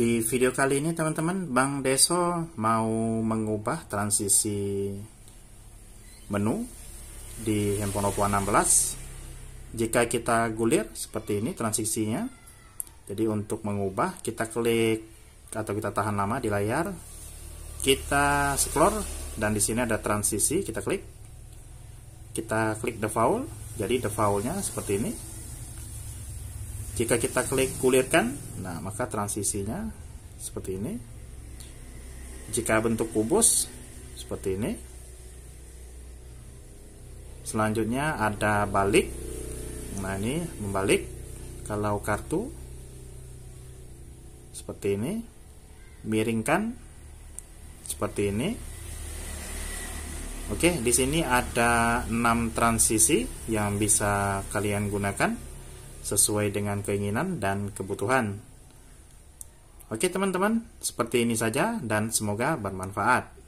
Di video kali ini teman-teman, Bang Deso mau mengubah transisi menu di handphone Oppo 16. Jika kita gulir seperti ini transisinya. Jadi untuk mengubah kita klik atau kita tahan lama di layar. Kita scroll dan di sini ada transisi, kita klik. Kita klik default. Jadi defaultnya seperti ini. Jika kita klik kulirkan, nah maka transisinya seperti ini. Jika bentuk kubus seperti ini. Selanjutnya ada balik. Nah ini membalik. Kalau kartu seperti ini, miringkan seperti ini. Oke, di sini ada 6 transisi yang bisa kalian gunakan sesuai dengan keinginan dan kebutuhan. Oke teman-teman, seperti ini saja dan semoga bermanfaat.